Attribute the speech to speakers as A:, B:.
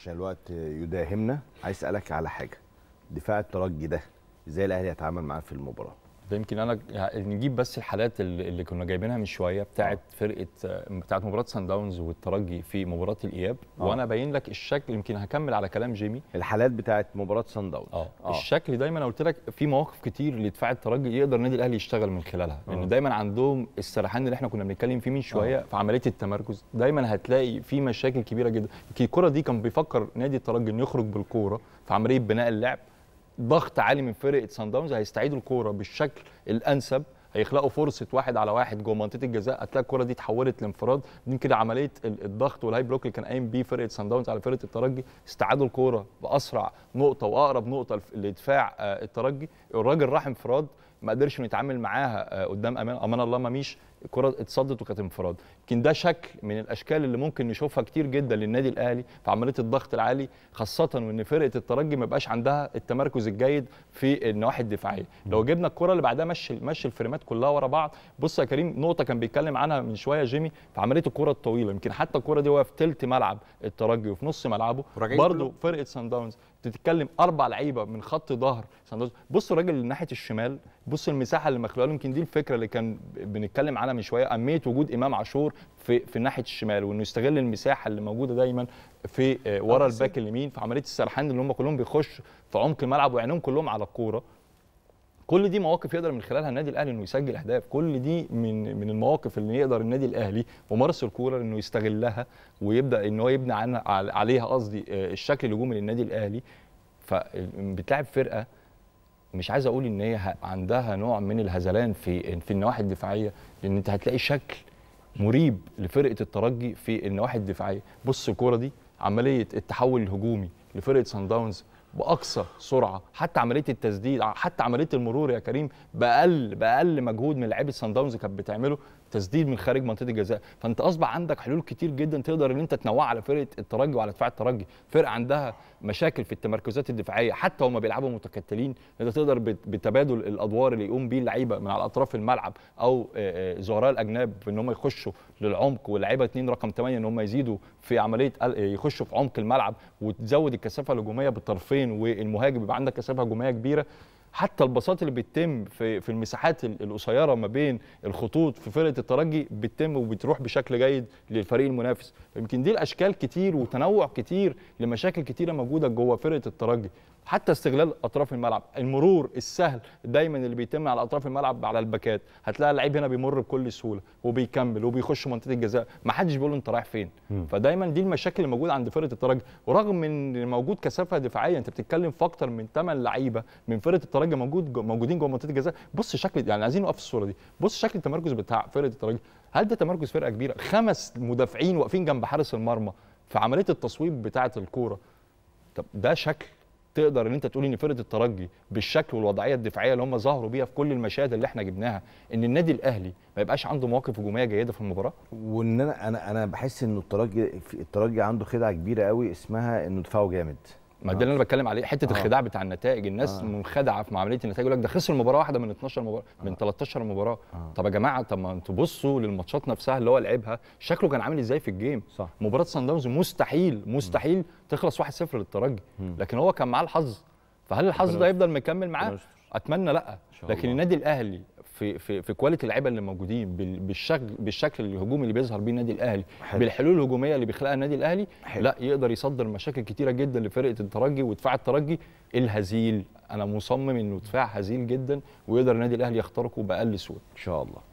A: عشان الوقت يداهمنا عايز اسالك على حاجه دفاع الترجي ده ازاي الاهلي هيتعامل معاه في المباراه يمكن انا يعني نجيب بس الحالات اللي كنا جايبينها من شويه بتاعه آه. فرقه بتاعه مباراه سان داونز والترجي في مباراه الاياب أوه. وانا باين لك الشكل يمكن هكمل على كلام جيمي الحالات بتاعه مباراه سان آه. داونز آه. الشكل دايما قلت لك في مواقف كتير لدفاع الترجي يقدر النادي الاهلي يشتغل من خلالها لان دايما عندهم السرحان اللي احنا كنا بنتكلم فيه من شويه أوه. في عمليه التمركز دايما هتلاقي في مشاكل كبيره جدا الكره دي كان بيفكر نادي الترجي انه يخرج بالكوره في عمليه بناء اللعب ضغط عالي من فرقه سان داونز هيستعيدوا الكوره بالشكل الانسب هيخلقوا فرصه واحد على واحد جوه منطقه الجزاء هتلاقي الكوره دي اتحولت لانفراد دي كده عمليه الضغط والهاي بلوك اللي كان قايم بيه فرقه سان داونز على فرقه الترجي استعادوا الكوره باسرع نقطه واقرب نقطه لدفاع آه، الترجي الراجل راح انفراد ما قدرش انه يتعامل معاها آه، قدام امان الله الله ميش الكره اتصدت وكانت انفراد يمكن ده شكل من الاشكال اللي ممكن نشوفها كتير جدا للنادي الاهلي في عمليه الضغط العالي خاصه وان فرقه الترجي ما بقاش عندها التمركز الجيد في النواحي الدفاعيه لو جبنا الكره اللي بعدها مشي مشي الفريمات كلها ورا بعض بص يا كريم نقطه كان بيتكلم عنها من شويه جيمي في عمليه الكره الطويله يمكن حتى الكره دي وهي في ثلث ملعب الترجي وفي نص ملعبه برضه فرقه سان داونز بتتكلم اربع لعيبه من خط ظهر سان بص الراجل ناحيه الشمال بص المساحه اللي مخلوقه له يمكن دي الفكره اللي كان بنتكلم عنها من شويه اهميه وجود امام عاشور في في ناحيه الشمال وانه يستغل المساحه اللي موجوده دايما في آه، ورا أه، الباك اليمين في عمليه السرحان اللي هم كلهم بيخشوا في عمق الملعب وعينيهم كلهم على الكوره كل دي مواقف يقدر من خلالها النادي الاهلي انه يسجل اهداف كل دي من من المواقف اللي يقدر النادي الاهلي ممارس الكوره انه يستغلها ويبدا ان هو يبني عنها عليها قصدي آه، الشكل الهجومي للنادي الاهلي فبتلعب فرقه مش عايز اقول ان هي عندها نوع من الهزلان في في النواحي الدفاعيه لان انت هتلاقي شكل مريب لفرقه الترجي في النواحي الدفاعيه بص الكوره دي عمليه التحول الهجومي لفرقه سان داونز باقصى سرعه حتى عمليه التسديد حتى عمليه المرور يا كريم باقل باقل مجهود من لعيبه سان داونز كانت بتعمله تسديد من خارج منطقه الجزاء فانت اصبح عندك حلول كتير جدا تقدر ان انت تنوع على فرقه الترجي وعلى دفاع الترجي فرقه عندها مشاكل في التمركزات الدفاعيه حتى وهم بيلعبوا متكتلين انت تقدر بتبادل الادوار اللي يقوم بيه اللعيبه من على اطراف الملعب او زهراء الاجناب ان هم يخشوا للعمق واللعيبه اتنين رقم 8 ان هم يزيدوا في عمليه يخشوا في عمق الملعب وتزود الكثافه الهجوميه بالطرفين والمهاجم يبقى عندك كثافه هجوميه كبيره حتى البساط اللي بتتم في في المساحات القصيره ما بين الخطوط في فرقه الترجي بتتم وبتروح بشكل جيد للفريق المنافس يمكن دي الاشكال كتير وتنوع كتير لمشاكل كتيره موجوده جوه فرقه الترجي حتى استغلال اطراف الملعب المرور السهل دايما اللي بيتم على اطراف الملعب على الباكات هتلاقي اللعيب هنا بيمر بكل سهوله وبيكمل وبيخش منطقه الجزاء ما حدش بيقول انت رايح فين مم. فدايما دي المشاكل اللي موجوده عند فرقه الترجي ورغم ان موجود كثافه دفاعيه انت بتتكلم في اكتر من 8 لعيبه من فرقه الترجي موجود جو موجودين جوه منطقه الجزاء بص شكل يعني عايزين نقف الصوره دي بص شكل التمركز بتاع فرقه الترجي هل ده تمركز فرقه كبيره خمس مدافعين واقفين جنب حارس المرمى في عمليه التصويب بتاعه الكوره طب ده شكل تقدر ان انت تقول ان فرقه الترجي بالشكل والوضعيه الدفاعيه اللي هم ظهروا بيها في كل المشاهد اللي احنا جبناها ان النادي الاهلي ما يبقاش عنده مواقف هجوميه جيده في المباراه وان انا انا بحس ان الترجي الترجي عنده خدعه كبيره قوي اسمها انه دفاعه جامد ما ده اللي انا آه. بتكلم عليه حته آه. الخداع بتاع النتائج الناس آه. منخدعه في معامليه النتائج يقول لك ده خسر مباراه واحده من 12 مباراه آه. من 13 مباراه آه. طب يا جماعه طب ما انتوا بصوا للماتشات نفسها اللي هو لعبها شكله كان عامل ازاي في الجيم صح. مباراه سان داونز مستحيل مستحيل م. تخلص 1-0 للترجي لكن هو كان معاه الحظ فهل الحظ ده هيفضل مكمل معاه اتمنى لا لكن النادي الاهلي في في في كواليتي اللعيبه اللي موجودين بالشكل بالشكل الهجومي اللي بيظهر بيه النادي الاهلي حلو. بالحلول الهجوميه اللي بيخلقها النادي الاهلي حلو. لا يقدر يصدر مشاكل كتيره جدا لفرقه الترجي ودفاع الترجي الهزيل انا مصمم انه دفاع هزيل جدا ويقدر النادي الاهلي يخترقه باقل سوء ان شاء الله